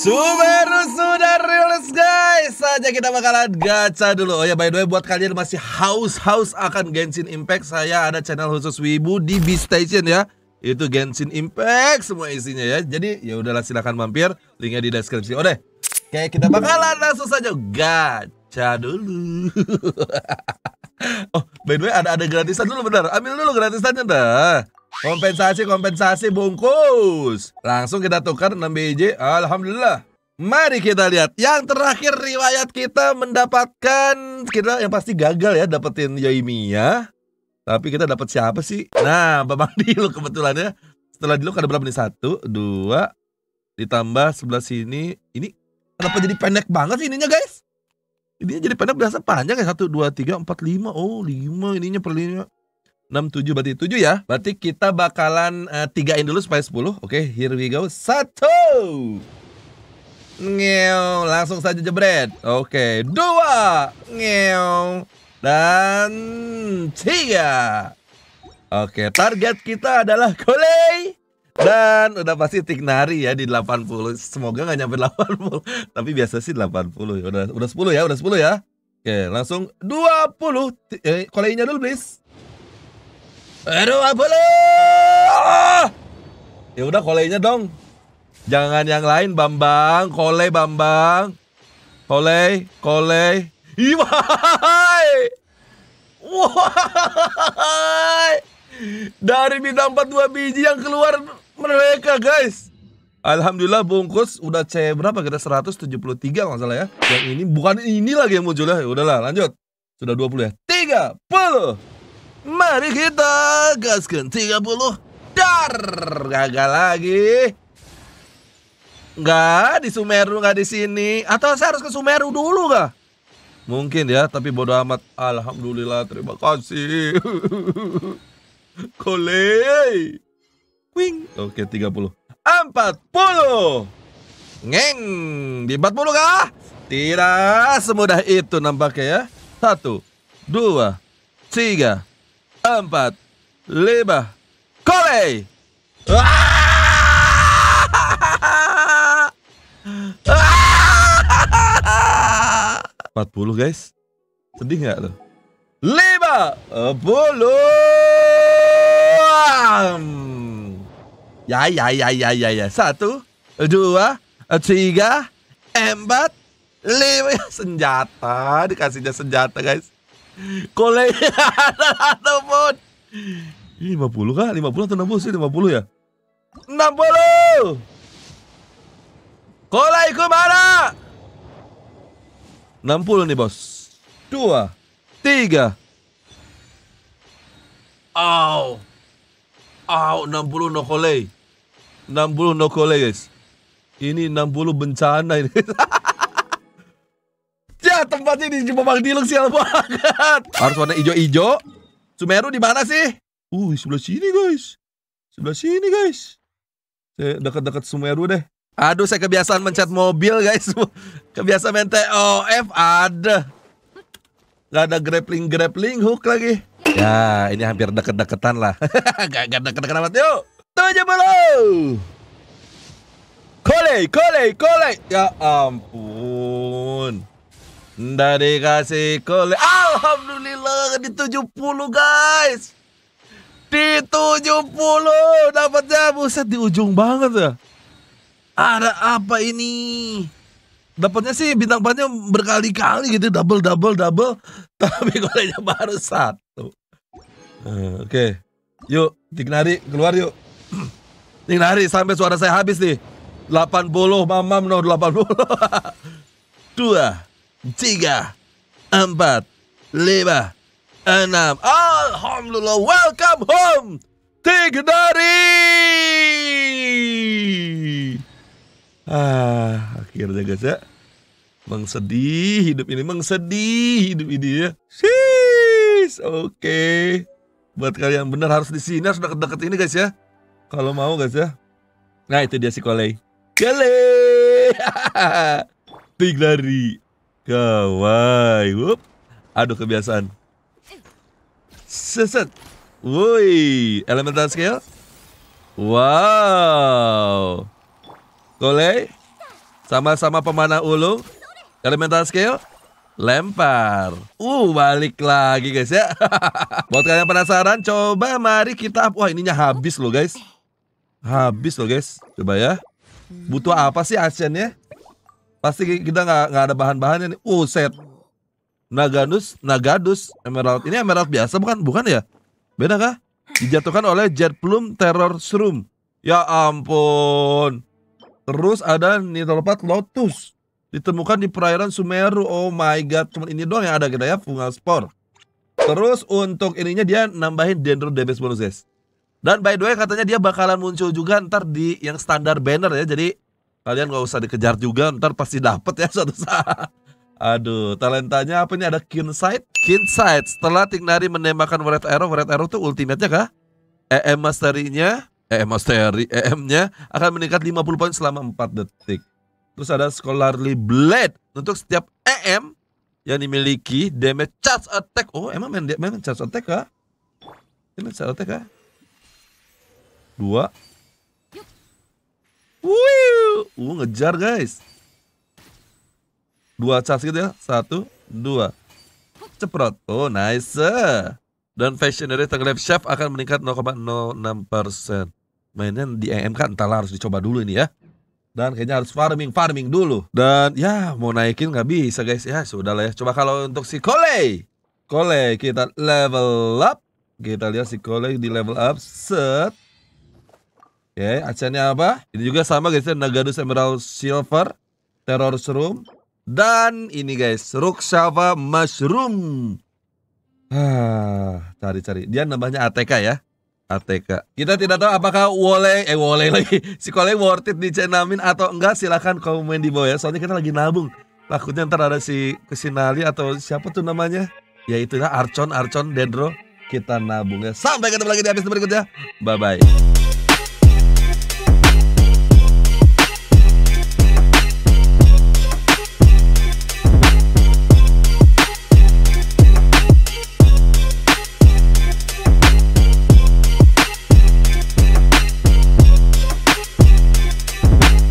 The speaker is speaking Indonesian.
Subaru sudah rilis guys Saja kita bakalan gacha dulu Oh ya by the way buat kalian masih haus-haus akan Genshin Impact Saya ada channel khusus Wibu di B Station ya Itu Genshin Impact semua isinya ya Jadi ya udahlah silahkan mampir Linknya di deskripsi Oke okay, kita bakalan langsung saja gacha dulu Oh by the way ada ada gratisan dulu benar Ambil dulu gratisannya dah Kompensasi, kompensasi bungkus. Langsung kita tukar 6 biji. Alhamdulillah. Mari kita lihat. Yang terakhir riwayat kita mendapatkan kita yang pasti gagal ya dapetin ya. Tapi kita dapat siapa sih? Nah, Bapak Dilo kebetulan ya. Setelah Dilo ada berapa nih? Satu, dua, ditambah sebelah sini. Ini kenapa jadi pendek banget ininya guys? Ini jadi pendek biasa panjang ya. Satu, dua, tiga, empat, lima. Oh, lima ininya perlinya 6, 7, berarti 7 ya. Berarti kita bakalan uh, tigain dulu supaya 10. Oke, okay, here we go. Satu. Ngeo, langsung saja jebret. Oke, okay, dua. Ngeo. Dan tiga. Oke, okay, target kita adalah Kolei Dan udah pasti Tignari ya di 80. Semoga gak nyampe 80. Tapi biasa sih 80. Udah udah 10 ya, udah 10 ya. Oke, langsung 20. Eh, golei dulu, please. Aduh apa lo? Ya udah kolenya dong. Jangan yang lain Bambang, kole Bambang. Kole, kole. Iwai. Wahai. Dari bintang 42 biji yang keluar mereka guys. Alhamdulillah bungkus udah C berapa kita 173 kalau salah ya. Yang ini bukan ini lagi yang munculnya. Ya udahlah lanjut. Sudah 20 ya. 30. Mari kita gaskan 30 Dar Gagal lagi Nggak di Sumeru nggak di sini Atau saya harus ke Sumeru dulu nggak? Mungkin ya tapi bodoh amat Alhamdulillah terima kasih Kole Wing Oke 30 40 Ngeng Di 40 kah? Tidak semudah itu nampaknya ya Satu Dua Tiga empat, lima, kole! Empat puluh guys, sedih nggak lo? Lima puluh. Ya ya ya ya ya ya satu, dua, tiga, empat, lima senjata dikasihnya senjata guys ada atau pun. 50 kah? 50 atau 60 sih? 50 ya? 60! ikut mana? 60 nih bos. 2, 3. Au. Au, 60 no kolei. 60 no kolei guys. Ini 60 bencana ini. Ya tempatnya di Jepang Dilung sial banget. Harus warna ijo-ijo. Sumeru di mana sih? Uh sebelah sini guys. Sebelah sini guys. Saya dekat-dekat Sumeru deh. Aduh saya kebiasaan mencet mobil guys. Kebiasaan main TOF ada. Gak ada grappling grappling hook lagi. Ya ini hampir deket-deketan lah. gak, gak deket-deketan amat yuk. Tujuh puluh. Kole, kole, kole. Ya ampun. Dari kasih kole. Alhamdulillah di 70 guys. Di 70 dapatnya buset di ujung banget ya. Ada apa ini? Dapatnya sih bintang panjang berkali-kali gitu double double double tapi kolenya baru satu. Uh, Oke. Okay. Yuk, Tignari keluar yuk. Tignari sampai suara saya habis nih. 80 mamam no 80. Dua tiga, empat, lima, enam. Alhamdulillah, welcome home, dari Ah, akhirnya guys ya. sedih hidup ini, sedih hidup ini ya. Sis, oke. Okay. Buat kalian benar harus di sini, harus deket-deket ini guys ya. Kalau mau guys ya. Nah itu dia si Kolei. Kolei. dari kawai, Wup. Aduh kebiasaan. Seset. Woi, elemental skill. Wow. kole Sama-sama pemanah ulung. Elemental skill. Lempar. Uh, balik lagi guys ya. Buat kalian penasaran, coba mari kita... Wah, ininya habis loh guys. Habis loh guys. Coba ya. Butuh apa sih asiannya? Pasti kita nggak nggak ada bahan-bahannya nih. Uh, set. Naganus, Nagadus, Emerald. Ini Emerald biasa bukan? Bukan ya? Beda kah? Dijatuhkan oleh Jet Plume Terror Shroom. Ya ampun. Terus ada Nitolopat Lotus. Ditemukan di perairan Sumeru. Oh my god, cuman ini doang yang ada kita ya, Fungal Spore. Terus untuk ininya dia nambahin Dendro Damage Bonus Dan by the way katanya dia bakalan muncul juga ntar di yang standar banner ya. Jadi Kalian nggak usah dikejar juga, ntar pasti dapet ya suatu saat. Aduh, talentanya apa ini ada Kinsight? Kinsight, setelah Tignari menembakkan Red Arrow, Red Arrow tuh ultimate-nya kah? EM Mastery-nya, EM Mastery, EM-nya akan meningkat 50 poin selama 4 detik. Terus ada Scholarly Blade. Untuk setiap EM yang dimiliki, damage charge attack. Oh, emang main, main charge attack kah? Ini charge attack kah? Dua, Wuh, ngejar guys. Dua charge gitu ya. Satu, dua. Ceprot. Oh, nice. Dan dari terhadap chef akan meningkat 0,06%. Mainnya di kan, entahlah harus dicoba dulu ini ya. Dan kayaknya harus farming, farming dulu. Dan ya mau naikin nggak bisa guys ya. Sudah lah ya. Coba kalau untuk si Kole. Kole kita level up. Kita lihat si Kole di level up. Set. Ya, acaranya apa? Ini juga sama guys, ya. Nagadus Emerald Silver, Terror Shroom, dan ini guys, Rukshava Mushroom. Ah, cari-cari. Dia namanya ATK ya. ATK. Kita tidak tahu apakah Wole eh Wole lagi si Kole worth it di dicenamin atau enggak silahkan komen di bawah ya. Soalnya kita lagi nabung. Takutnya ntar ada si Kesinali atau siapa tuh namanya? Ya itulah Arcon, Arcon, Dendro. Kita nabung ya. Sampai ketemu lagi di episode berikutnya. Bye bye.